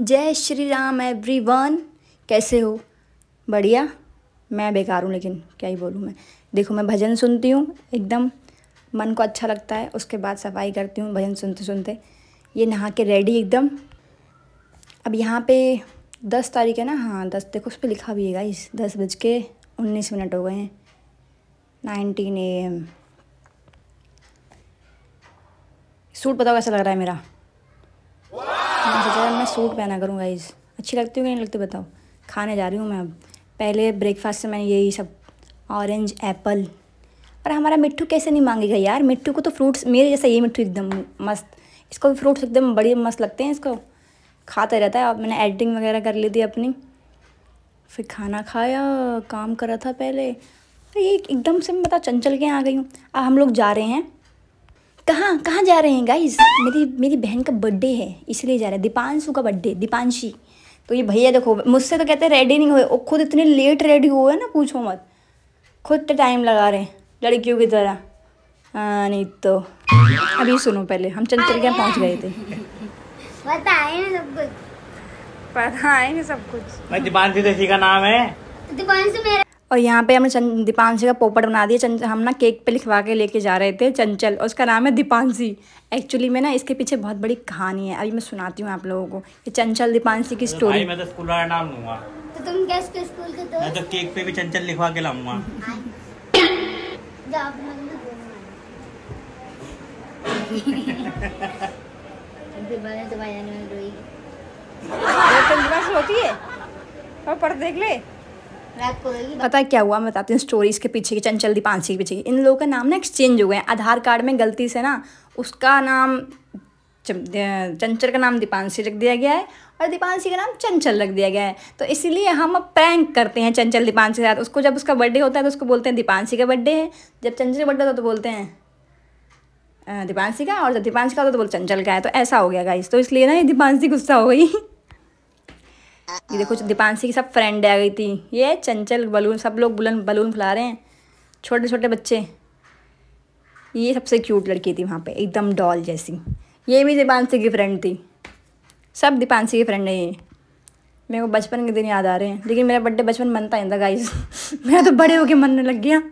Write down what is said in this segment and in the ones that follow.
जय Shri Ram every one कैसे हो बढ़िया मैं बेकार हूँ लेकिन क्या ही बोलूँ मैं देखो मैं भजन सुनती हूँ एकदम मन को अच्छा लगता है उसके बाद सफाई करती हूँ भजन सुनते सुनते ये नहा के रेडी एकदम अब यहाँ पे दस तारीख है ना हाँ दस देखो उस पर लिखा भी है गाइस दस बज के उन्नीस मिनट हो गए हैं नाइनटीन ए एम सूट पता कैसा लग रहा है मेरा लेकिन सोचा यार मैं सूट पहना करूँगा इस अच्छी लगती हूँ कि नहीं लगती बताओ खाने जा रही हूँ मैं अब पहले ब्रेकफास्ट से मैंने यही सब ऑरेंज एप्पल पर हमारा मिट्टू कैसे नहीं मांगेगा यार मिट्टू को तो फ्रूट्स मेरे जैसा ये मिट्टू एकदम मस्त इसको भी फ्रूट्स एकदम बड़े मस्त लगते हैं इसको खाता रहता है अब मैंने एडिटिंग वगैरह कर ली थी अपनी फिर खाना खाया काम करा था पहले ये एकदम से मैं बता चंचल के आ गई हूँ अब हम लोग जा रहे हैं कहाँ कहाँ जा रहे हैं गाइस मेरी मेरी बहन का बर्थडे है इसलिए जा रहे हैं दीपांशु का बर्थडे दीपांशी तो ये भैया देखो मुझसे तो कहते हैं रेडी नहीं हुए और खुद इतने लेट रेडी हुए ना पूछो मत खुद तो टाइम लगा रहे हैं लड़कियों की तरह हाँ नहीं तो अभी सुनो पहले हम चल के पहुँच गए थे पता है सब कुछ पता है सब कुछ दीपांशी देसी का नाम है दीपांशी मेरा और यहाँ पे हमने दीपांशी का पोपट बना दिया चंच हम ना केक पे लिखवा के लेके जा रहे थे चंचल और उसका नाम है दीपांशी एक्चुअली में ना इसके पीछे बहुत बड़ी कहानी है अभी मैं सुनाती हूँ आप लोगों को कि चंचल दीपांशी की स्टोरी मैं तो स्कूल वाला नाम लूंगा तो तुम के स्कूल के तो मैं तो केक पे भी चंचल लिखवा के लाऊंगा तो होती है और पढ़ देख ले पता है क्या हुआ मैं बताती हूँ स्टोरीज के पीछे की चंचल दीपांसी के पीछे की इन लोगों का नाम ना एक्सचेंज हो गए आधार कार्ड में गलती से ना उसका नाम चंचल का नाम दीपांशी रख दिया गया है और दीपांशी का नाम चंचल रख दिया गया है तो इसीलिए हम अब प्रैंक करते हैं चंचल दीपांशी के साथ उसको जब उसका बर्थडे होता है तो उसको बोलते हैं दीपांशी का बर्थडे है जब चंचल का बर्थडे होता है तो बोलते हैं दीपांशी का और जब दीपांशी का होता है तो बोल चंचल का है तो ऐसा हो गया गाइस तो इसलिए ना ये दीपांशी गुस्सा हो गई ये देखो दीपांशी की सब फ्रेंड आ गई थी ये चंचल बलून सब लोग बुलन बलून फुला रहे हैं छोटे छोटे बच्चे ये सबसे क्यूट लड़की थी वहाँ पे एकदम डॉल जैसी ये भी दीपांशी की फ्रेंड थी सब दीपांशी की फ्रेंड है ये मेरे को बचपन के दिन याद आ रहे हैं लेकिन मेरा बर्थडे बचपन मनता है था गाइस मैं तो बड़े होके मनने लग गया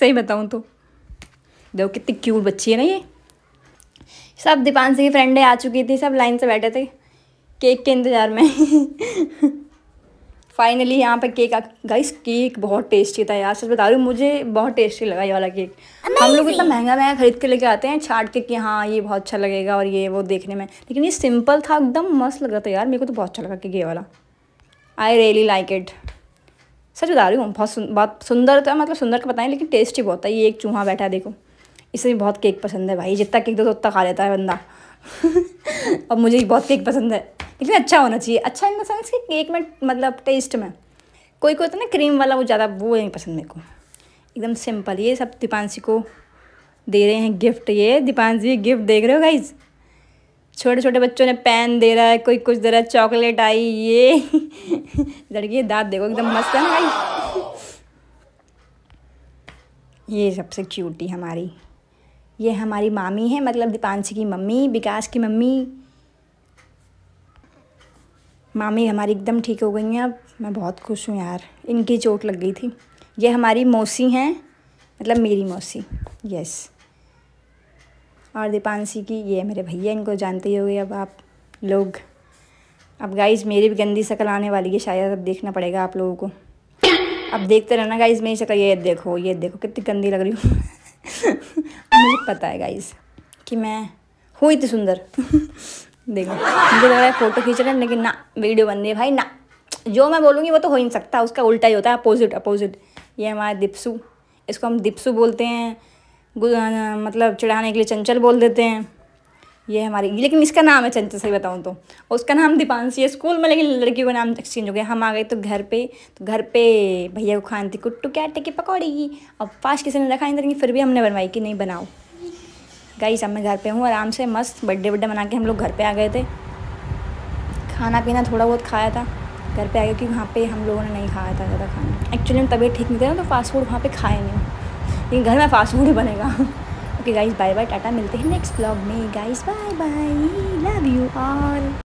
सही बताऊँ तो देखो कितनी क्यूट बच्ची है ना ये सब दीपांशी की फ्रेंडें आ चुकी थी सब लाइन से बैठे थे केक के इंतज़ार में फाइनली यहाँ पे केक गाइस केक बहुत टेस्टी था यार सच बता रही हूँ मुझे बहुत टेस्टी लगा ये वाला केक Amazing. हम लोग इतना महंगा महंगा खरीद के लेके आते हैं छाट के कि हाँ ये बहुत अच्छा लगेगा और ये वो देखने में लेकिन ये सिंपल था एकदम मस्त लग रहा था यार मेरे को तो बहुत अच्छा लगा केक ये वाला आई रियली लाइक इट सच बता रही हूँ बहुत सुन, बहुत सुंदर था मतलब सुंदर का पता है लेकिन टेस्टी बहुत था ये एक चूहा बैठा है देखो इसे भी बहुत केक पसंद है भाई जितना केक दो तो उतना खा लेता है बंदा और मुझे बहुत केक पसंद है लेकिन अच्छा होना चाहिए अच्छा इन द सेंस कि केक में मतलब टेस्ट में कोई कोई होता ना क्रीम वाला वो ज़्यादा वो नहीं पसंद मेरे को एकदम सिंपल ये सब दीपांशी को दे रहे हैं गिफ्ट ये दीपांशी गिफ्ट देख रहे हो गाइज छोटे छोटे बच्चों ने पेन दे रहा है कोई कुछ दे रहा है चॉकलेट आई ये लड़की दांत देखो एकदम मस्त है भाई ये सबसे क्यूटी हमारी ये हमारी मामी है मतलब दीपांशी की मम्मी विकास की मम्मी मामी हमारी एकदम ठीक हो गई हैं अब मैं बहुत खुश हूँ यार इनकी चोट लग गई थी ये हमारी मौसी हैं मतलब मेरी मौसी यस और दीपांशी की ये मेरे भैया इनको जानते ही हो गए अब आप लोग अब गाइज मेरी भी गंदी शक्ल आने वाली है शायद अब देखना पड़ेगा आप लोगों को अब देखते रहना गाइज मेरी शक्ल ये देखो ये देखो कितनी गंदी लग रही हूँ मुझे पता है गाइज कि मैं हूँ इतनी सुंदर देखो मुझे लग रहा है फ़ोटो खींच रहे हैं लेकिन ना वीडियो बन रही है भाई ना जो मैं बोलूँगी वो तो हो ही नहीं सकता उसका उल्टा ही होता है अपोजिट अपोजिट ये हमारा दिप्सू इसको हम दिप्सू बोलते हैं मतलब चढ़ाने के लिए चंचल बोल देते हैं ये हमारी लेकिन इसका नाम है चंचल सही बताऊँ तो उसका नाम दीपांशी है स्कूल में लेकिन लड़की का नाम एक्सचेंज हो गया हम आ गए तो घर पे तो घर पे भैया को खानी थी कुट्टू क्या टिकी पकौड़ी अब फास्ट किसी ने रखा नहीं करेंगे फिर भी हमने बनवाई कि नहीं बनाओ गाइस अब मैं घर पे हूँ आराम से मस्त बर्थडे बर्थडे मना के हम लोग घर पे आ गए थे खाना पीना थोड़ा बहुत खाया था घर पे आ गया क्योंकि वहाँ पे हम लोगों ने नहीं खाया था ज़्यादा खाना एक्चुअली हम तबीयत ठीक नहीं थे ना तो फास्ट फूड वहाँ पे खाए नहीं लेकिन घर में फास्ट फूड ही बनेगा okay guys bye bye tata मिलते हैं नेक्स्ट ब्लॉग में guys bye bye love you all